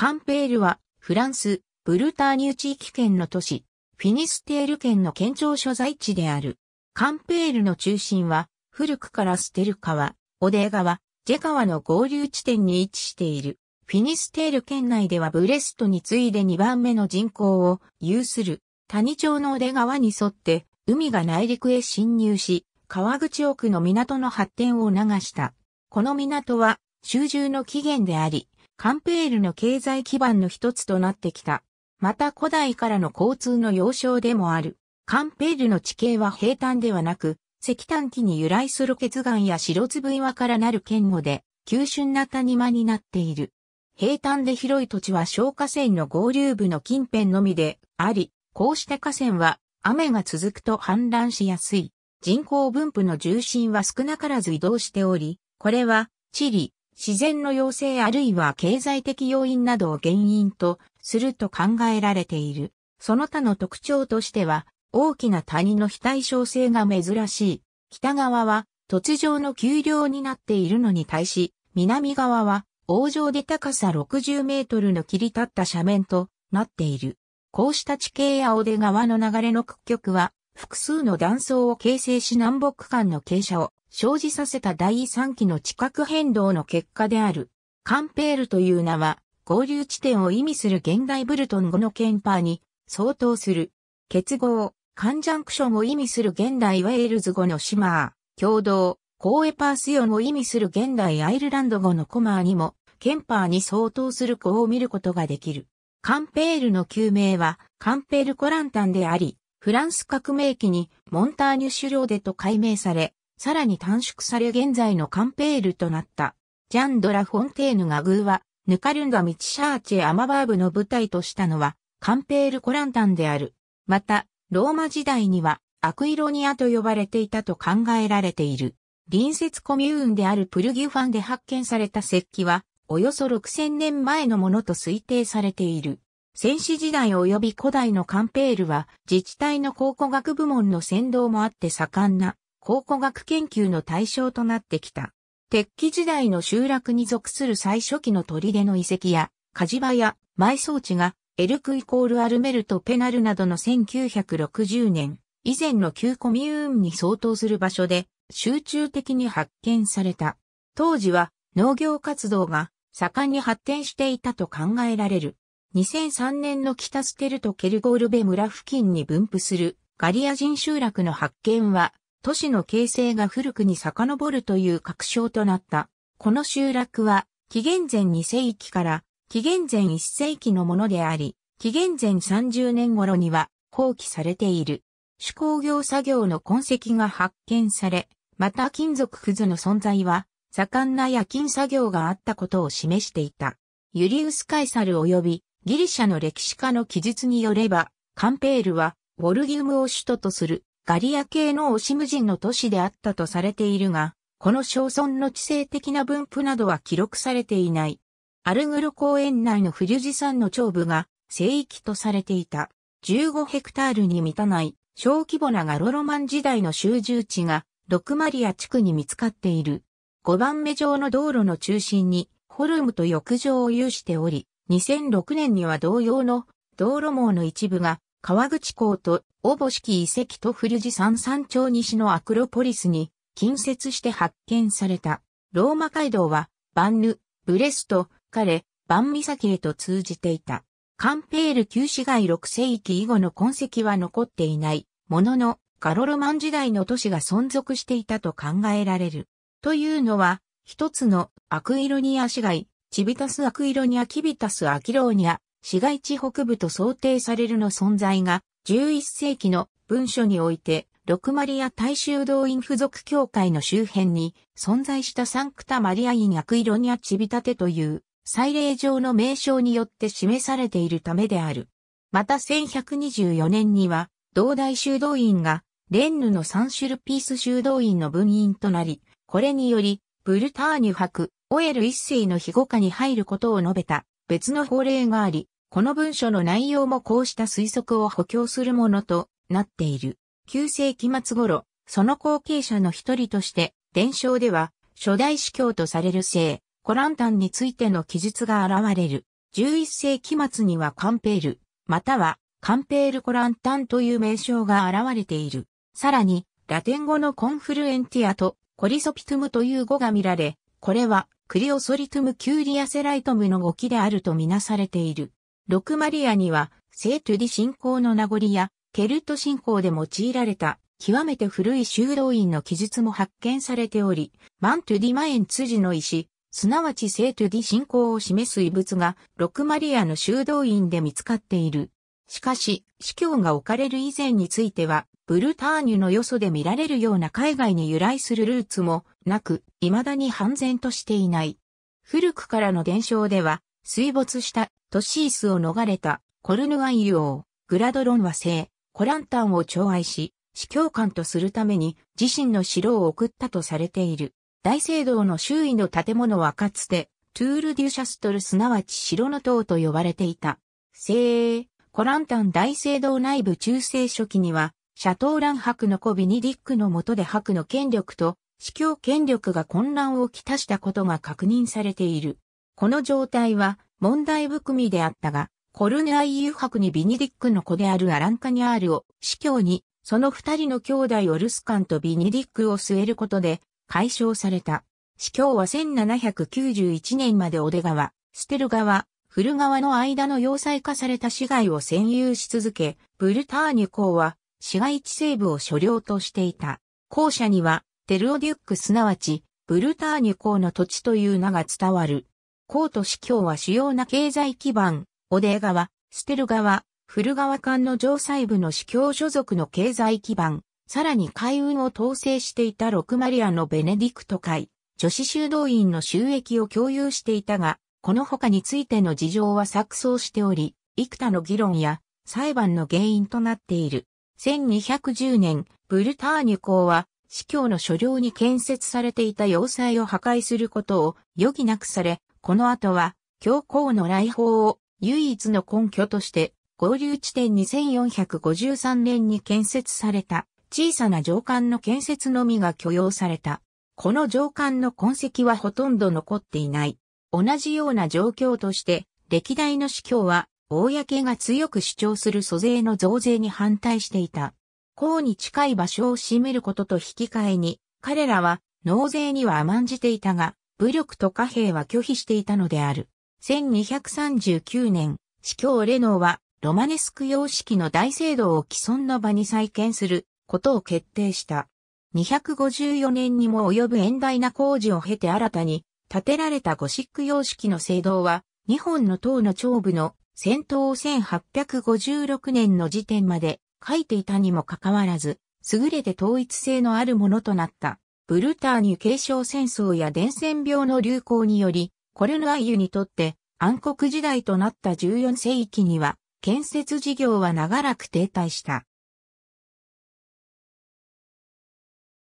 カンペールは、フランス、ブルターニュ地域圏の都市、フィニステール県の県庁所在地である。カンペールの中心は、古くからステル川、オデー川、ジェ川の合流地点に位置している。フィニステール県内ではブレストに次いで2番目の人口を有する谷町のオデ川に沿って海が内陸へ侵入し、川口奥の港の発展を促した。この港は、収集の起源であり、カンペールの経済基盤の一つとなってきた。また古代からの交通の要衝でもある。カンペールの地形は平坦ではなく、石炭機に由来する決岩や白粒岩からなる堅語で、急峻な谷間になっている。平坦で広い土地は消火線の合流部の近辺のみであり、こうした河川は雨が続くと氾濫しやすい。人口分布の重心は少なからず移動しており、これは地理、自然の要請あるいは経済的要因などを原因とすると考えられている。その他の特徴としては、大きな谷の非対称性が珍しい。北側は突上の丘陵になっているのに対し、南側は王城で高さ60メートルの切り立った斜面となっている。こうした地形や尾出川の流れの屈曲は、複数の断層を形成し南北間の傾斜を生じさせた第3期の地殻変動の結果である。カンペールという名は、合流地点を意味する現代ブルトン語のケンパーに相当する。結合、カンジャンクションを意味する現代ウェールズ語のシマー、共同、コーエパースヨンを意味する現代アイルランド語のコマーにも、ケンパーに相当する語を見ることができる。カンペールの旧名は、カンペールコランタンであり、フランス革命期にモンターニュローでと改名され、さらに短縮され現在のカンペールとなった。ジャンドラ・フォンテーヌが偶は、ヌカルンガ・ミチシャーチェ・アマバーブの舞台としたのは、カンペール・コランタンである。また、ローマ時代には、アクイロニアと呼ばれていたと考えられている。隣接コミューンであるプルギュファンで発見された石器は、およそ6000年前のものと推定されている。戦死時代及び古代のカンペールは、自治体の考古学部門の先導もあって盛んな考古学研究の対象となってきた。鉄器時代の集落に属する最初期の砦の遺跡や、火事場や埋葬地が、エルクイコールアルメルトペナルなどの1960年以前の旧コミューンに相当する場所で集中的に発見された。当時は農業活動が盛んに発展していたと考えられる。2003年の北ステルとケルゴールベ村付近に分布するガリア人集落の発見は都市の形成が古くに遡るという確証となった。この集落は、紀元前2世紀から紀元前1世紀のものであり、紀元前30年頃には放棄されている。手工業作業の痕跡が発見され、また金属くずの存在は、盛んな夜勤作業があったことを示していた。ユリウス・カイサル及びギリシャの歴史家の記述によれば、カンペールは、ボルギウムを首都とするガリア系のオシム人の都市であったとされているが、この小村の地政的な分布などは記録されていない。アルグロ公園内のフリュジ山の長部が聖域とされていた。15ヘクタールに満たない小規模なガロロマン時代の集住地がロクマリア地区に見つかっている。5番目上の道路の中心にホルムと浴場を有しており、2006年には同様の道路網の一部が川口港とぼし式遺跡と富士山山頂西のアクロポリスに近接して発見された。ローマ街道は、バンヌ、ブレスト、カレ、バン岬へと通じていた。カンペール旧市街6世紀以後の痕跡は残っていない、ものの、ガロロマン時代の都市が存続していたと考えられる。というのは、一つのアクイロニア市街、チビタスアクイロニアキビタスアキローニア市街地北部と想定されるの存在が、11世紀の文書において、六マリア大衆動員付属教会の周辺に存在したサンクタマリアイン色にイロニアチビタテという祭礼上の名称によって示されているためである。また1124年には、同大修道院がレンヌのサンシュルピース修道院の分院となり、これにより、ブルターニュ博、オエル一世の庇護下に入ることを述べた別の法令があり、この文書の内容もこうした推測を補強するものとなっている。9世紀末頃、その後継者の一人として、伝承では、初代司教とされる聖、コランタンについての記述が現れる。11世紀末にはカンペール、またはカンペールコランタンという名称が現れている。さらに、ラテン語のコンフルエンティアとコリソピトムという語が見られ、これはクリオソリトム・キューリアセライトムの語記であるとみなされている。ロクマリアには、聖トゥディ信仰の名残や、ケルト信仰で用いられた、極めて古い修道院の記述も発見されており、マントゥディマエン辻の石、すなわち聖トゥディ信仰を示す遺物が、ロクマリアの修道院で見つかっている。しかし、司教が置かれる以前については、ブルターニュのよそで見られるような海外に由来するルーツもなく、未だに判然としていない。古くからの伝承では、水没したトシースを逃れたコルヌアイオ王、グラドロンは聖、コランタンを寵愛し、司教官とするために自身の城を送ったとされている。大聖堂の周囲の建物はかつて、トゥール・デュ・シャストルすなわち城の塔と呼ばれていた。聖、コランタン大聖堂内部中世初期には、シャトーラン博のコビニディックの下で博の権力と司教権力が混乱をきたしたことが確認されている。この状態は問題含みであったが、コルネアイ誘白にビニディックの子であるアランカニャールを司教に、その二人の兄弟をルスカンとビニディックを据えることで解消された。司教は1791年までオデ川、ステル川、ル川の間の要塞化された市街を占有し続け、ブルターニュ港は市街地西部を所領としていた。校舎にはテルオデュックすなわち、ブルターニュ公の土地という名が伝わる。公と司教は主要な経済基盤、オデー川、ステル川、フル川間の城西部の司教所属の経済基盤、さらに海運を統制していたロクマリアのベネディクト会、女子修道院の収益を共有していたが、この他についての事情は錯綜しており、幾多の議論や裁判の原因となっている。1210年、ブルターニュ公は司教の所領に建設されていた要塞を破壊することを余儀なくされ、この後は、教皇の来訪を唯一の根拠として、合流地点に1453年に建設された小さな上官の建設のみが許容された。この上官の痕跡はほとんど残っていない。同じような状況として、歴代の司教は、公が強く主張する租税の増税に反対していた。港に近い場所を占めることと引き換えに、彼らは納税には甘んじていたが、武力と貨幣は拒否していたのである。1239年、司教レノーはロマネスク様式の大聖堂を既存の場に再建することを決定した。254年にも及ぶ遠大な工事を経て新たに建てられたゴシック様式の聖堂は、日本の塔の長部の先頭を1856年の時点まで書いていたにもかかわらず、優れて統一性のあるものとなった。ブルターニュ継承戦争や伝染病の流行により、コルヌアイユにとって暗黒時代となった14世紀には、建設事業は長らく停滞した。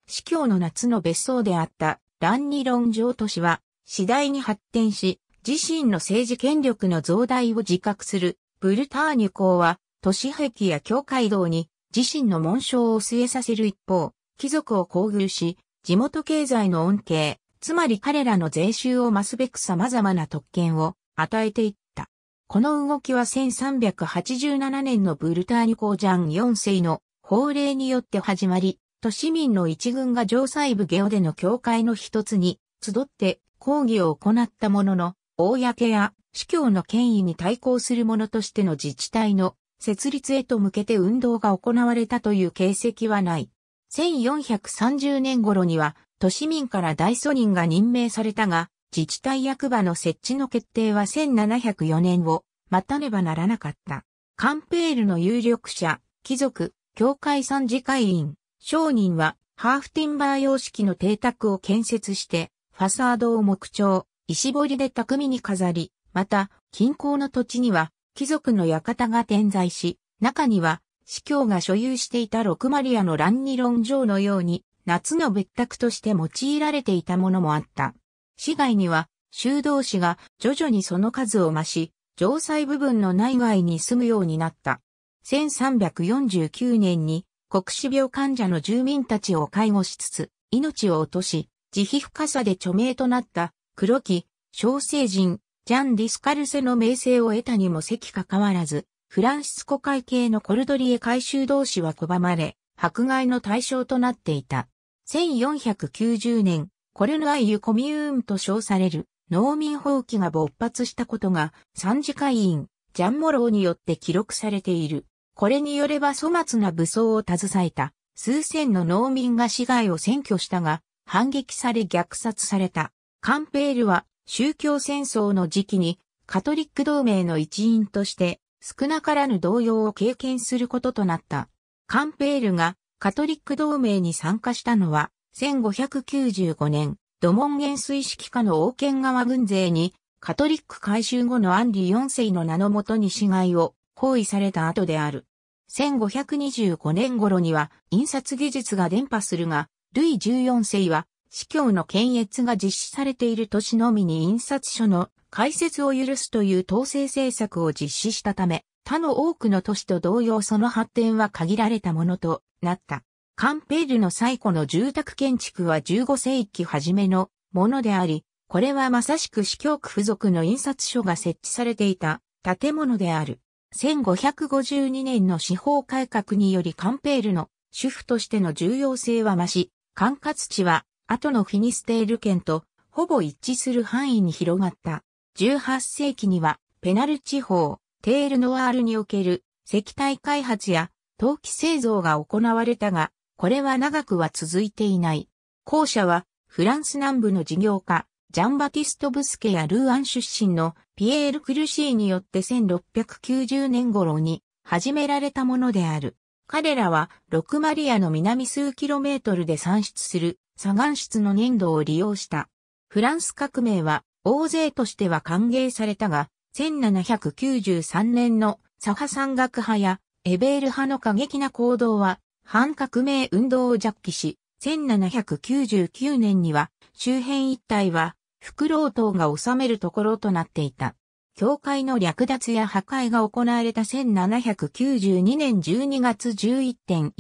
司教の夏の別荘であったランニロン城都市は次第に発展し、自身の政治権力の増大を自覚するブルターニュ公は都市壁や教会道に自身の紋章を据えさせる一方、貴族を厚遇し、地元経済の恩恵、つまり彼らの税収を増すべく様々な特権を与えていった。この動きは1387年のブルターニュ公ジャン4世の法令によって始まり、都市民の一軍が城西部ゲオでの教会の一つに集って抗議を行ったものの、公や司教の権威に対抗するものとしての自治体の設立へと向けて運動が行われたという形跡はない。1430年頃には、都市民から大祖人が任命されたが、自治体役場の設置の決定は1704年を待たねばならなかった。カンペールの有力者、貴族、教会参事会員、商人は、ハーフティンバー様式の邸宅を建設して、ファサードを木彫、石彫りで巧みに飾り、また、近郊の土地には、貴族の館が点在し、中には、司教が所有していた六マリアの乱二論城のように、夏の別宅として用いられていたものもあった。市外には、修道士が徐々にその数を増し、城塞部分の内外に住むようになった。1349年に国死病患者の住民たちを介護しつつ、命を落とし、自費深さで著名となった黒木、小聖人、ジャン・ディスカルセの名声を得たにも席かかわらず、フランシスコ会系のコルドリエ改修同士は拒まれ、迫害の対象となっていた。1490年、コルヌアイユ・コミューンと称される農民放棄が勃発したことが三次会員、ジャン・モローによって記録されている。これによれば粗末な武装を携えた数千の農民が市街を占拠したが、反撃され虐殺された。カンペールは宗教戦争の時期にカトリック同盟の一員として少なからぬ動揺を経験することとなった。カンペールがカトリック同盟に参加したのは1595年、土門元帥指揮下の王権側軍勢にカトリック改修後のアンリ4世の名のもとに死骸を包囲された後である。1525年頃には印刷技術が伝播するが、ルイ14世は司教の検閲が実施されている年のみに印刷所の開設を許すという統制政策を実施したため、他の多くの都市と同様その発展は限られたものとなった。カンペールの最古の住宅建築は15世紀初めのものであり、これはまさしく司教区付属の印刷所が設置されていた建物である。1552年の司法改革によりカンペールの主婦としての重要性は増し、管轄地は後のフィニステール県とほぼ一致する範囲に広がった。18世紀にはペナル地方、テールノワールにおける石体開発や陶器製造が行われたが、これは長くは続いていない。後者はフランス南部の事業家、ジャンバティスト・ブスケやルーアン出身のピエール・クルシーによって1690年頃に始められたものである。彼らは、ロクマリアの南数キロメートルで産出する左岸室の粘土を利用した。フランス革命は、大勢としては歓迎されたが、1793年の左派山岳派やエベール派の過激な行動は、反革命運動を弱気し、1799年には周辺一帯は、フ老島が治めるところとなっていた。教会の略奪や破壊が行われた1792年12月11.12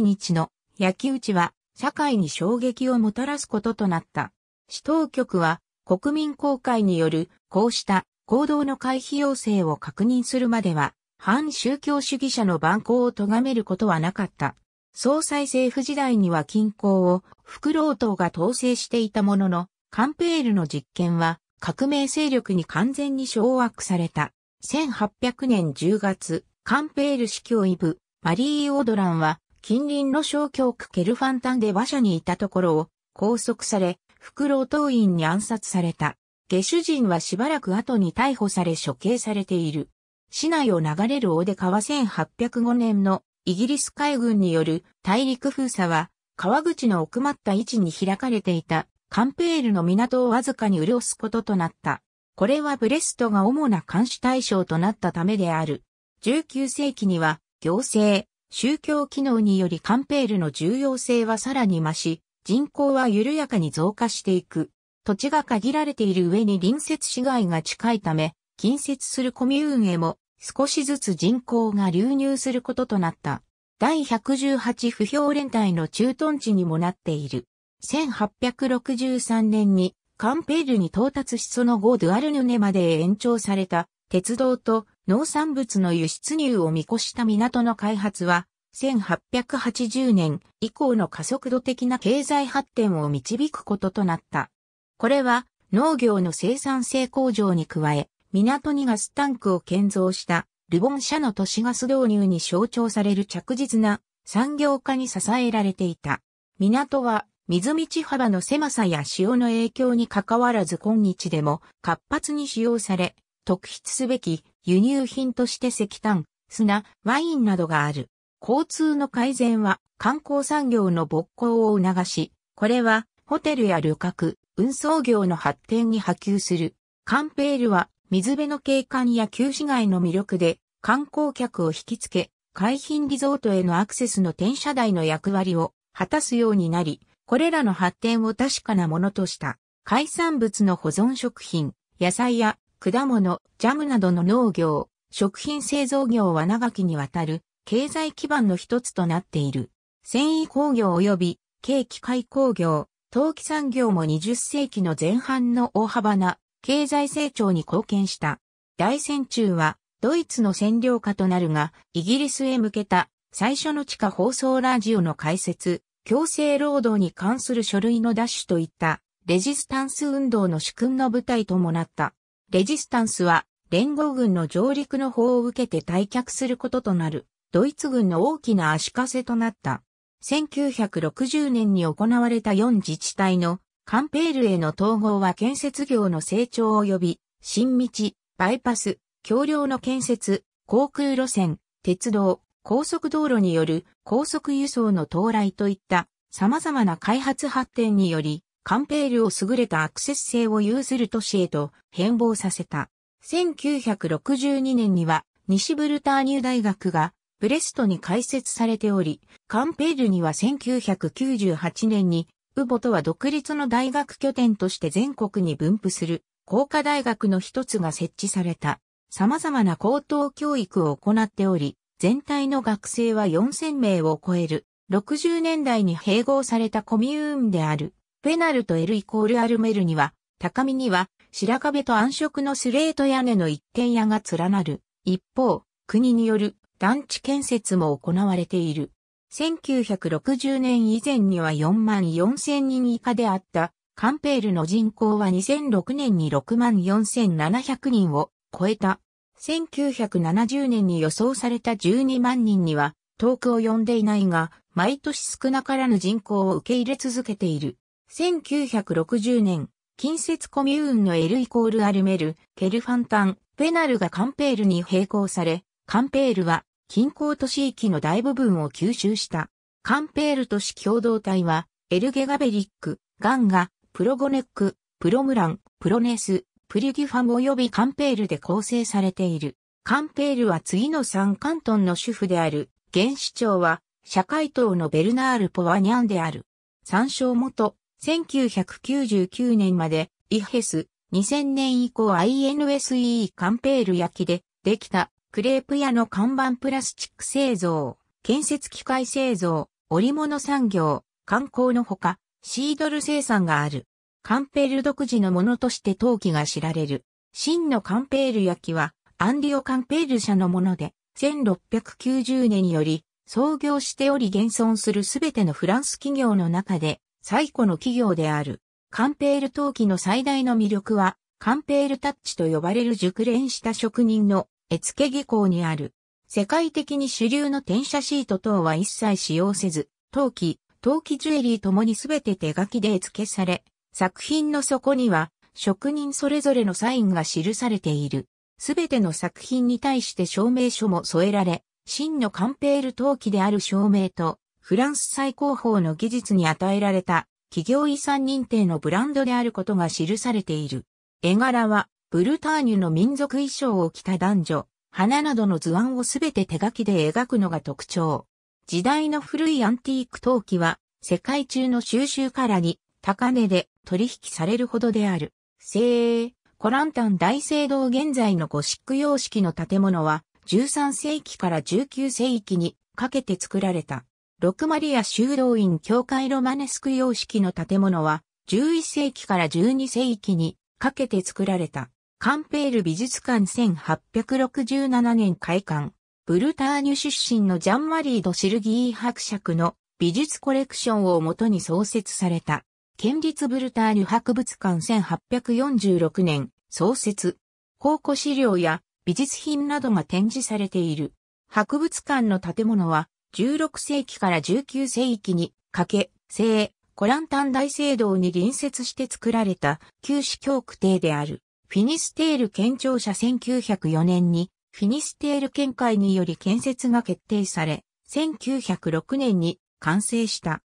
日の焼き打ちは社会に衝撃をもたらすこととなった。市当局は国民公開によるこうした行動の回避要請を確認するまでは反宗教主義者の蛮行を咎めることはなかった。総裁政府時代には均衡を副労党が統制していたものの、カンペールの実験は革命勢力に完全に掌握された。1800年10月、カンペール司教イブ、マリー・オドランは近隣の小教区ケルファンタンで馬車にいたところを拘束され、袋労党員に暗殺された。下手人はしばらく後に逮捕され処刑されている。市内を流れる大出川1805年のイギリス海軍による大陸封鎖は、川口の奥まった位置に開かれていたカンペールの港をわずかに潤すこととなった。これはブレストが主な監視対象となったためである。19世紀には行政、宗教機能によりカンペールの重要性はさらに増し、人口は緩やかに増加していく。土地が限られている上に隣接市街が近いため、近接するコミューンへも少しずつ人口が流入することとなった。第118不評連帯の駐屯地にもなっている。1863年にカンペールに到達しその後ドゥアルヌネまで延長された鉄道と農産物の輸出入を見越した港の開発は、1880年以降の加速度的な経済発展を導くこととなった。これは農業の生産性向上に加え、港にガスタンクを建造したルボン社の都市ガス導入に象徴される着実な産業化に支えられていた。港は水道幅の狭さや潮の影響に関わらず今日でも活発に使用され、特筆すべき輸入品として石炭、砂、ワインなどがある。交通の改善は観光産業の勃興を促し、これはホテルや旅客、運送業の発展に波及する。カンペールは水辺の景観や旧市街の魅力で観光客を引きつけ、海浜リゾートへのアクセスの転車台の役割を果たすようになり、これらの発展を確かなものとした。海産物の保存食品、野菜や果物、ジャムなどの農業、食品製造業は長きにわたる経済基盤の一つとなっている。繊維工業及び軽機械工業、陶器産業も20世紀の前半の大幅な経済成長に貢献した。大戦中はドイツの占領下となるが、イギリスへ向けた最初の地下放送ラジオの開設、強制労働に関する書類の奪取といったレジスタンス運動の主君の舞台ともなった。レジスタンスは連合軍の上陸の方を受けて退却することとなるドイツ軍の大きな足かせとなった。1960年に行われた4自治体のカンペールへの統合は建設業の成長及び新道、バイパス、橋梁の建設、航空路線、鉄道、高速道路による高速輸送の到来といった様々な開発発展によりカンペールを優れたアクセス性を有する都市へと変貌させた。1962年には西ブルターニュ大学がブレストに開設されており、カンペールには1998年に、ウボとは独立の大学拠点として全国に分布する工科大学の一つが設置された。様々な高等教育を行っており、全体の学生は4000名を超える。60年代に併合されたコミューンである。ペナルと L イコールアルメルには、高みには白壁と暗色のスレート屋根の一軒家が連なる。一方、国による団地建設も行われている。1960年以前には4万4千人以下であったカンペールの人口は2006年に6万4700人を超えた。1970年に予想された12万人には遠く呼んでいないが、毎年少なからぬ人口を受け入れ続けている。1960年、近接コミューンのエルイコールアルメル、ケルファンタン、ペナルがカンペールに並行され、カンペールは近郊都市域の大部分を吸収した。カンペール都市共同体は、エルゲガベリック、ガンガ、プロゴネック、プロムラン、プロネス、プリギュファム及びカンペールで構成されている。カンペールは次の3カントンの主婦である、現市長は、社会党のベルナール・ポワニャンである。参照元、1999年までイヘス、2000年以降 INSE カンペール焼きでできたクレープ屋の看板プラスチック製造、建設機械製造、織物産業、観光のほか、シードル生産がある。カンペール独自のものとして陶器が知られる。真のカンペール焼きは、アンディオ・カンペール社のもので、1690年より創業しており現存するすべてのフランス企業の中で最古の企業である。カンペール陶器の最大の魅力は、カンペールタッチと呼ばれる熟練した職人の絵付け技巧にある。世界的に主流の転写シート等は一切使用せず、陶器、陶器ジュエリーともに全て手書きで絵付けされ、作品の底には職人それぞれのサインが記されている。すべての作品に対して証明書も添えられ、真のカンペール陶器である証明とフランス最高峰の技術に与えられた企業遺産認定のブランドであることが記されている。絵柄は、ブルターニュの民族衣装を着た男女、花などの図案をすべて手書きで描くのが特徴。時代の古いアンティーク陶器は、世界中の収集からに、高値で取引されるほどである。せー、コランタン大聖堂現在のゴシック様式の建物は、13世紀から19世紀にかけて作られた。六マリア修道院教会ロマネスク様式の建物は、11世紀から12世紀にかけて作られた、カンペール美術館1867年開館、ブルターニュ出身のジャンマリー・ド・シルギー伯爵の美術コレクションをもとに創設された、県立ブルターニュ博物館1846年創設、考古資料や美術品などが展示されている。博物館の建物は16世紀から19世紀にかけ、聖、コランタン大聖堂に隣接して作られた旧市教区邸である。フィニステール県庁舎1904年にフィニステール県会により建設が決定され、1906年に完成した。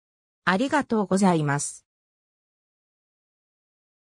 ありがとうございます。